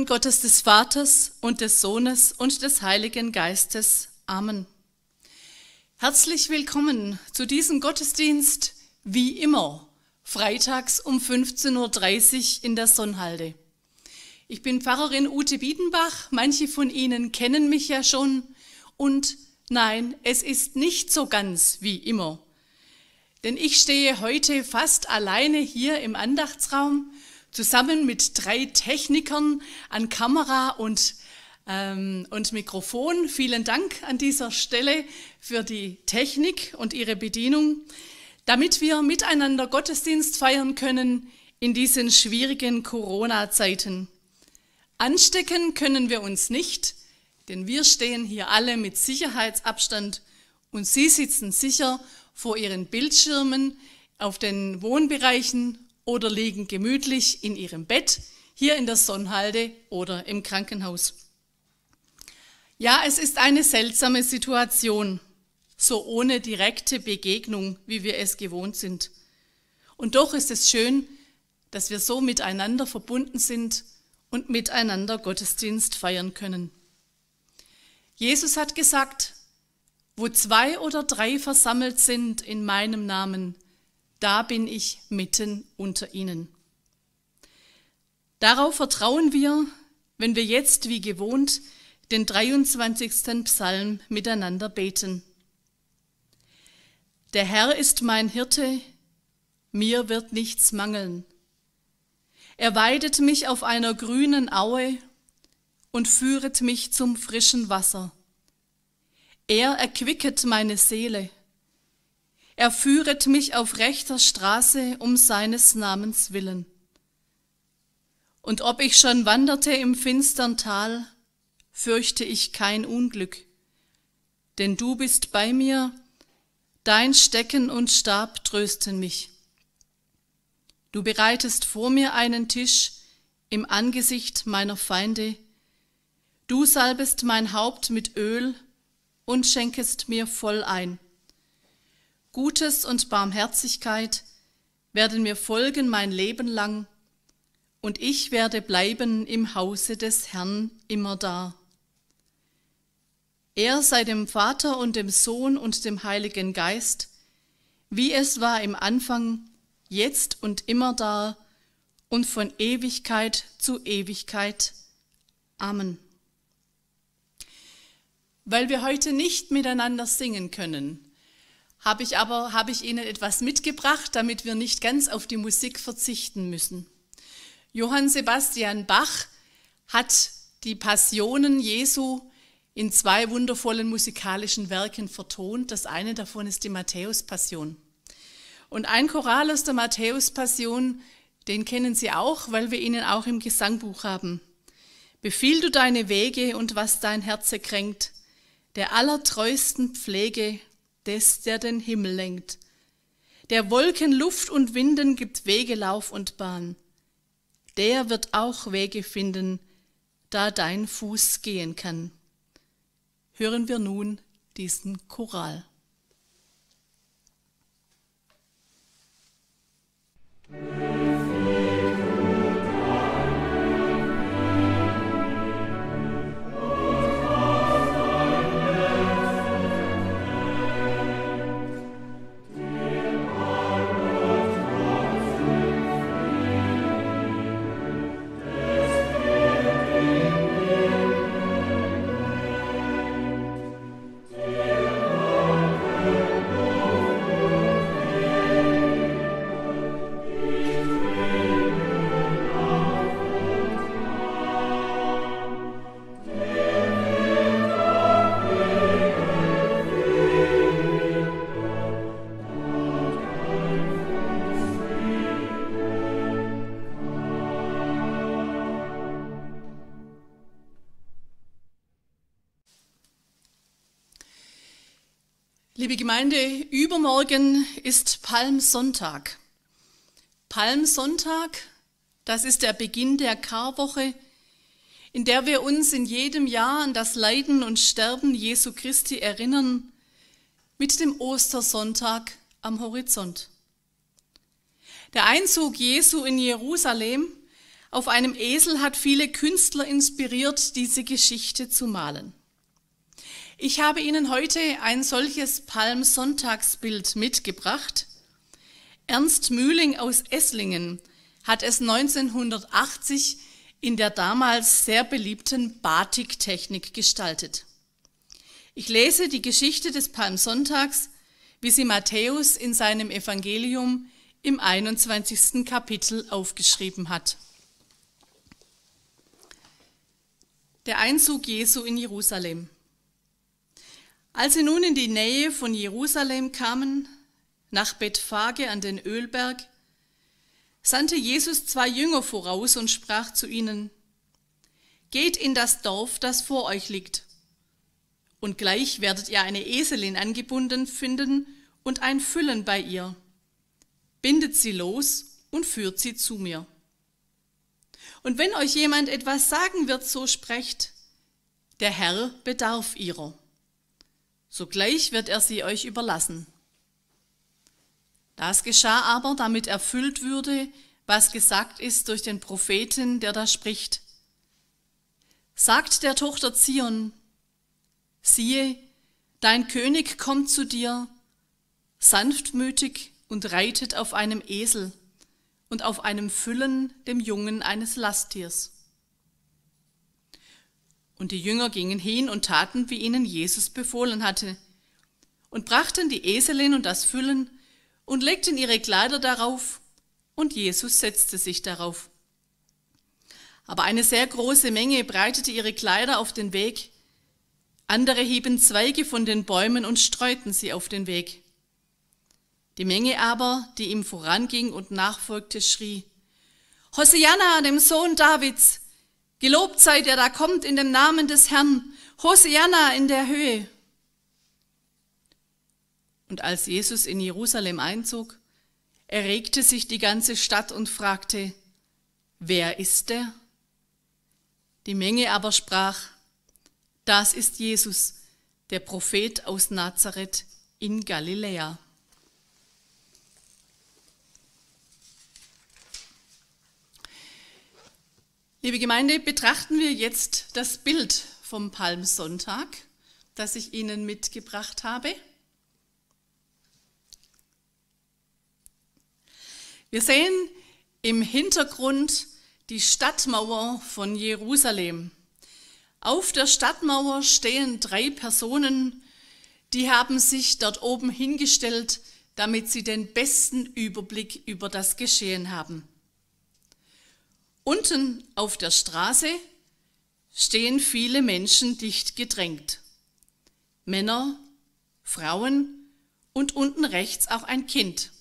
Namen Gottes des Vaters und des Sohnes und des Heiligen Geistes. Amen. Herzlich willkommen zu diesem Gottesdienst, wie immer, freitags um 15.30 Uhr in der Sonnhalde. Ich bin Pfarrerin Ute Biedenbach, manche von Ihnen kennen mich ja schon und nein, es ist nicht so ganz wie immer. Denn ich stehe heute fast alleine hier im Andachtsraum, zusammen mit drei Technikern an Kamera und, ähm, und Mikrofon. Vielen Dank an dieser Stelle für die Technik und ihre Bedienung, damit wir miteinander Gottesdienst feiern können in diesen schwierigen Corona-Zeiten. Anstecken können wir uns nicht, denn wir stehen hier alle mit Sicherheitsabstand und Sie sitzen sicher vor Ihren Bildschirmen auf den Wohnbereichen oder liegen gemütlich in ihrem Bett, hier in der Sonnenhalde oder im Krankenhaus. Ja, es ist eine seltsame Situation, so ohne direkte Begegnung, wie wir es gewohnt sind. Und doch ist es schön, dass wir so miteinander verbunden sind und miteinander Gottesdienst feiern können. Jesus hat gesagt, wo zwei oder drei versammelt sind in meinem Namen, da bin ich mitten unter ihnen. Darauf vertrauen wir, wenn wir jetzt wie gewohnt den 23. Psalm miteinander beten. Der Herr ist mein Hirte, mir wird nichts mangeln. Er weidet mich auf einer grünen Aue und führet mich zum frischen Wasser. Er erquicket meine Seele. Er führet mich auf rechter Straße um seines Namens willen. Und ob ich schon wanderte im finstern Tal, fürchte ich kein Unglück, denn du bist bei mir, dein Stecken und Stab trösten mich. Du bereitest vor mir einen Tisch im Angesicht meiner Feinde, du salbest mein Haupt mit Öl und schenkest mir voll ein. Gutes und Barmherzigkeit werden mir folgen mein Leben lang, und ich werde bleiben im Hause des Herrn immerdar. Er sei dem Vater und dem Sohn und dem Heiligen Geist, wie es war im Anfang, jetzt und immerdar und von Ewigkeit zu Ewigkeit. Amen. Weil wir heute nicht miteinander singen können, habe ich aber habe ich Ihnen etwas mitgebracht, damit wir nicht ganz auf die Musik verzichten müssen. Johann Sebastian Bach hat die Passionen Jesu in zwei wundervollen musikalischen Werken vertont. Das eine davon ist die Matthäus-Passion. Und ein Choral aus der Matthäus-Passion, den kennen Sie auch, weil wir ihn auch im Gesangbuch haben. Befiehl du deine Wege und was dein Herze kränkt, der allertreusten Pflege des, der den Himmel lenkt. Der Wolken, Luft und Winden gibt Wege, Lauf und Bahn. Der wird auch Wege finden, da dein Fuß gehen kann. Hören wir nun diesen Choral. Musik Liebe Gemeinde, übermorgen ist Palmsonntag. Palmsonntag, das ist der Beginn der Karwoche, in der wir uns in jedem Jahr an das Leiden und Sterben Jesu Christi erinnern, mit dem Ostersonntag am Horizont. Der Einzug Jesu in Jerusalem auf einem Esel hat viele Künstler inspiriert, diese Geschichte zu malen. Ich habe Ihnen heute ein solches Palmsonntagsbild mitgebracht. Ernst Mühling aus Esslingen hat es 1980 in der damals sehr beliebten Batiktechnik gestaltet. Ich lese die Geschichte des Palmsonntags, wie sie Matthäus in seinem Evangelium im 21. Kapitel aufgeschrieben hat. Der Einzug Jesu in Jerusalem. Als sie nun in die Nähe von Jerusalem kamen, nach Bethphage an den Ölberg, sandte Jesus zwei Jünger voraus und sprach zu ihnen, Geht in das Dorf, das vor euch liegt, und gleich werdet ihr eine Eselin angebunden finden und ein Füllen bei ihr. Bindet sie los und führt sie zu mir. Und wenn euch jemand etwas sagen wird, so sprecht, der Herr bedarf ihrer. Sogleich wird er sie euch überlassen. Das geschah aber, damit erfüllt würde, was gesagt ist durch den Propheten, der da spricht. Sagt der Tochter Zion, siehe, dein König kommt zu dir, sanftmütig und reitet auf einem Esel und auf einem Füllen dem Jungen eines Lasttiers. Und die Jünger gingen hin und taten, wie ihnen Jesus befohlen hatte, und brachten die Eselin und das Füllen und legten ihre Kleider darauf, und Jesus setzte sich darauf. Aber eine sehr große Menge breitete ihre Kleider auf den Weg, andere hieben Zweige von den Bäumen und streuten sie auf den Weg. Die Menge aber, die ihm voranging und nachfolgte, schrie, Hosianna, dem Sohn Davids, Gelobt sei der, da kommt in dem Namen des Herrn. Hosianna in der Höhe. Und als Jesus in Jerusalem einzog, erregte sich die ganze Stadt und fragte, wer ist der? Die Menge aber sprach, das ist Jesus, der Prophet aus Nazareth in Galiläa. Liebe Gemeinde, betrachten wir jetzt das Bild vom Palmsonntag, das ich Ihnen mitgebracht habe. Wir sehen im Hintergrund die Stadtmauer von Jerusalem. Auf der Stadtmauer stehen drei Personen, die haben sich dort oben hingestellt, damit sie den besten Überblick über das Geschehen haben. Unten auf der Straße stehen viele Menschen dicht gedrängt. Männer, Frauen und unten rechts auch ein Kind.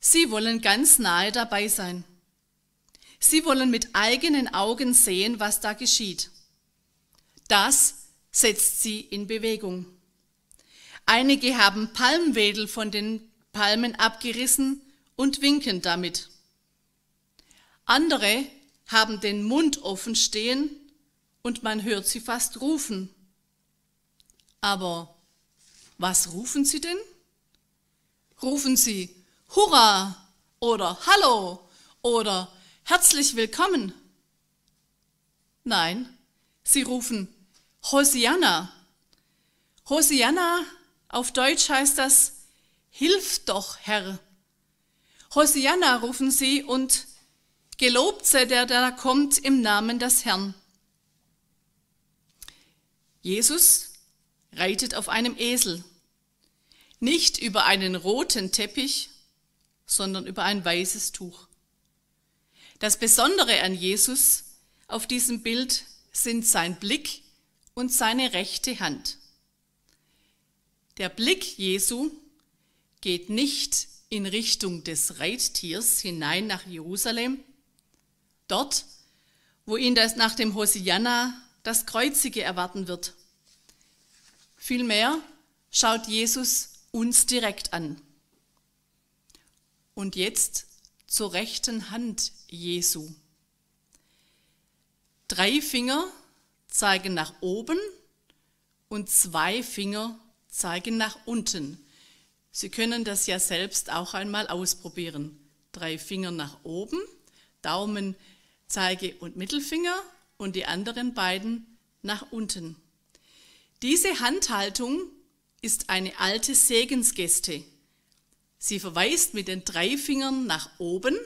Sie wollen ganz nahe dabei sein. Sie wollen mit eigenen Augen sehen, was da geschieht. Das setzt sie in Bewegung. Einige haben Palmwedel von den Palmen abgerissen und winken damit. Andere haben den Mund offen stehen und man hört sie fast rufen. Aber was rufen sie denn? Rufen sie Hurra oder Hallo oder Herzlich willkommen. Nein, sie rufen Hosianna. Hosianna auf Deutsch heißt das Hilf doch, Herr. Hosianna rufen sie und Gelobt sei der, der da kommt im Namen des Herrn. Jesus reitet auf einem Esel, nicht über einen roten Teppich, sondern über ein weißes Tuch. Das Besondere an Jesus auf diesem Bild sind sein Blick und seine rechte Hand. Der Blick Jesu geht nicht in Richtung des Reittiers hinein nach Jerusalem, Dort, wo ihn das nach dem Hosianna das Kreuzige erwarten wird. Vielmehr schaut Jesus uns direkt an. Und jetzt zur rechten Hand Jesu. Drei Finger zeigen nach oben und zwei Finger zeigen nach unten. Sie können das ja selbst auch einmal ausprobieren. Drei Finger nach oben, Daumen nach Zeige und Mittelfinger und die anderen beiden nach unten. Diese Handhaltung ist eine alte Segensgeste. Sie verweist mit den drei Fingern nach oben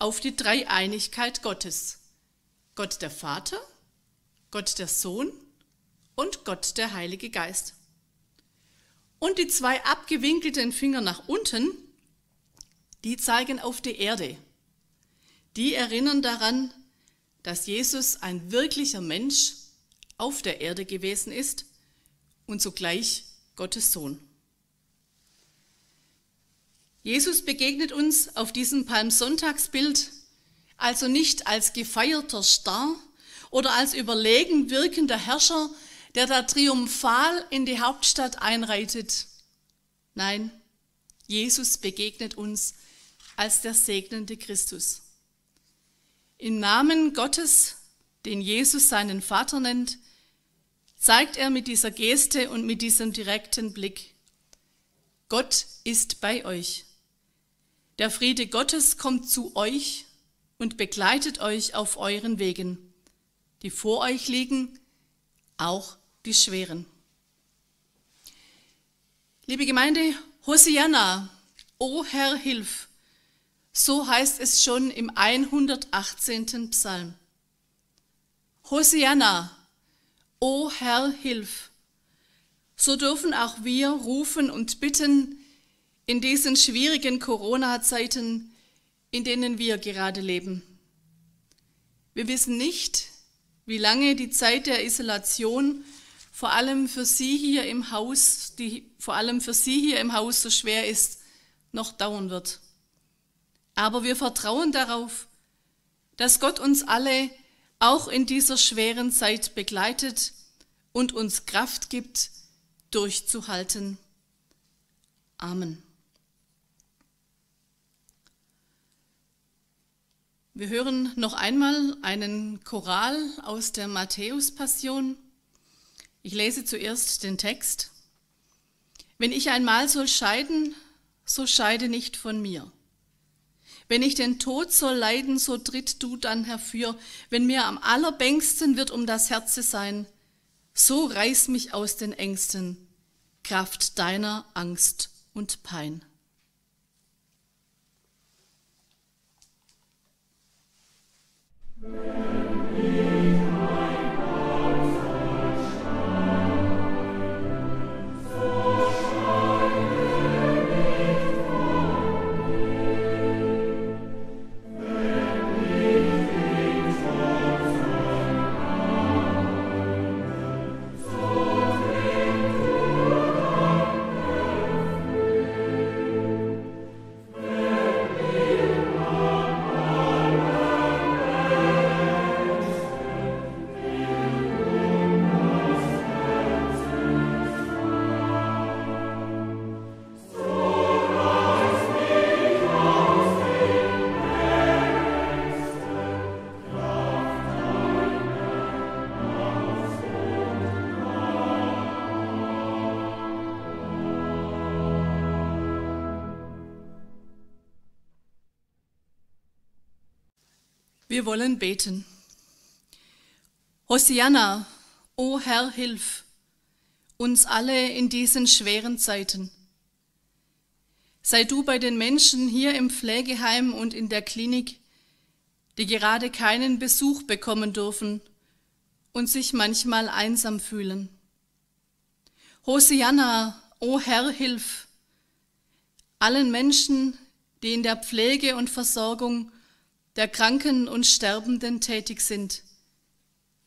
auf die Dreieinigkeit Gottes. Gott der Vater, Gott der Sohn und Gott der Heilige Geist. Und die zwei abgewinkelten Finger nach unten, die zeigen auf die Erde die erinnern daran, dass Jesus ein wirklicher Mensch auf der Erde gewesen ist und zugleich Gottes Sohn. Jesus begegnet uns auf diesem Palmsonntagsbild also nicht als gefeierter Star oder als überlegen wirkender Herrscher, der da triumphal in die Hauptstadt einreitet. Nein, Jesus begegnet uns als der segnende Christus. Im Namen Gottes, den Jesus seinen Vater nennt, zeigt er mit dieser Geste und mit diesem direkten Blick, Gott ist bei euch. Der Friede Gottes kommt zu euch und begleitet euch auf euren Wegen, die vor euch liegen, auch die schweren. Liebe Gemeinde, Hosianna, O Herr, hilf! So heißt es schon im 118. Psalm. Hosianna, O Herr, hilf. So dürfen auch wir rufen und bitten in diesen schwierigen Corona-Zeiten, in denen wir gerade leben. Wir wissen nicht, wie lange die Zeit der Isolation vor allem für Sie hier im Haus, die vor allem für Sie hier im Haus so schwer ist, noch dauern wird. Aber wir vertrauen darauf, dass Gott uns alle auch in dieser schweren Zeit begleitet und uns Kraft gibt, durchzuhalten. Amen. Wir hören noch einmal einen Choral aus der Matthäus-Passion. Ich lese zuerst den Text. Wenn ich einmal soll scheiden, so scheide nicht von mir. Wenn ich den Tod soll leiden, so tritt du dann herfür. Wenn mir am allerbängsten wird um das Herze sein, so reiß mich aus den Ängsten, Kraft deiner Angst und Pein. Amen. Wir wollen beten. Hosianna, o Herr, hilf uns alle in diesen schweren Zeiten. Sei du bei den Menschen hier im Pflegeheim und in der Klinik, die gerade keinen Besuch bekommen dürfen und sich manchmal einsam fühlen. Hosianna, o Herr, hilf allen Menschen, die in der Pflege und Versorgung der Kranken und Sterbenden tätig sind.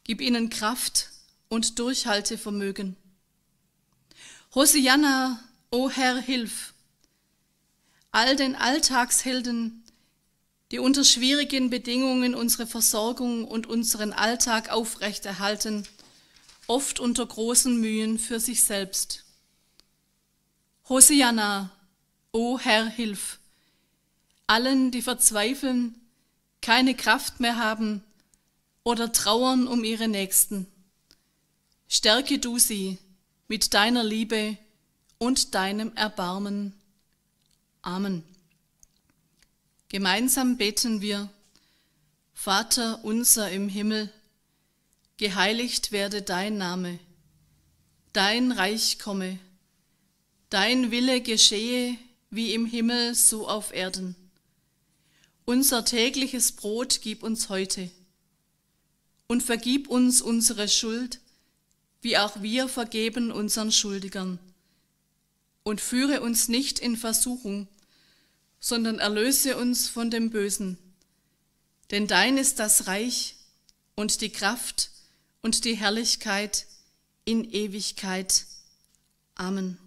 Gib ihnen Kraft und Durchhaltevermögen. Hosianna, o Herr, hilf! All den Alltagshelden, die unter schwierigen Bedingungen unsere Versorgung und unseren Alltag aufrechterhalten, oft unter großen Mühen für sich selbst. Hosianna, o Herr, hilf! Allen, die verzweifeln, keine Kraft mehr haben oder trauern um ihre Nächsten. Stärke du sie mit deiner Liebe und deinem Erbarmen. Amen. Gemeinsam beten wir, Vater unser im Himmel, geheiligt werde dein Name, dein Reich komme, dein Wille geschehe wie im Himmel so auf Erden. Unser tägliches Brot gib uns heute und vergib uns unsere Schuld, wie auch wir vergeben unseren Schuldigern. Und führe uns nicht in Versuchung, sondern erlöse uns von dem Bösen. Denn dein ist das Reich und die Kraft und die Herrlichkeit in Ewigkeit. Amen.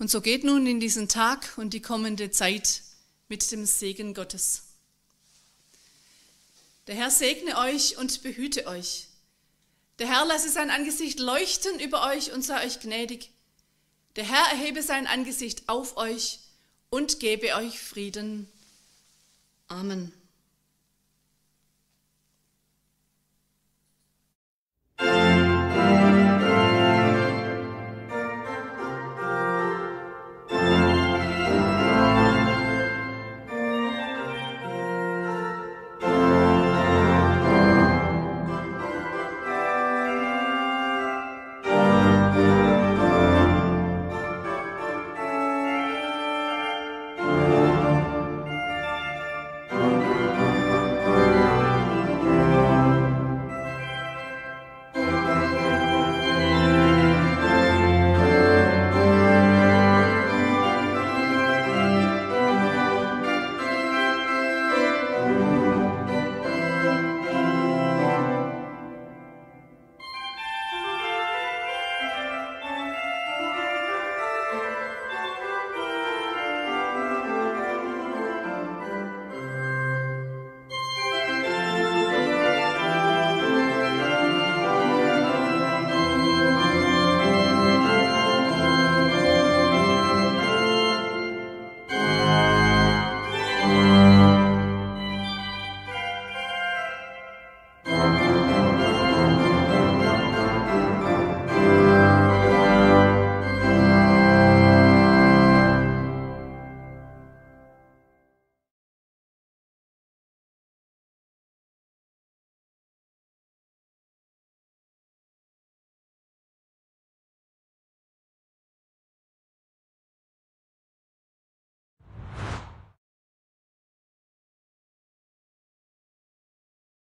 Und so geht nun in diesen Tag und die kommende Zeit mit dem Segen Gottes. Der Herr segne euch und behüte euch. Der Herr lasse sein Angesicht leuchten über euch und sei euch gnädig. Der Herr erhebe sein Angesicht auf euch und gebe euch Frieden. Amen.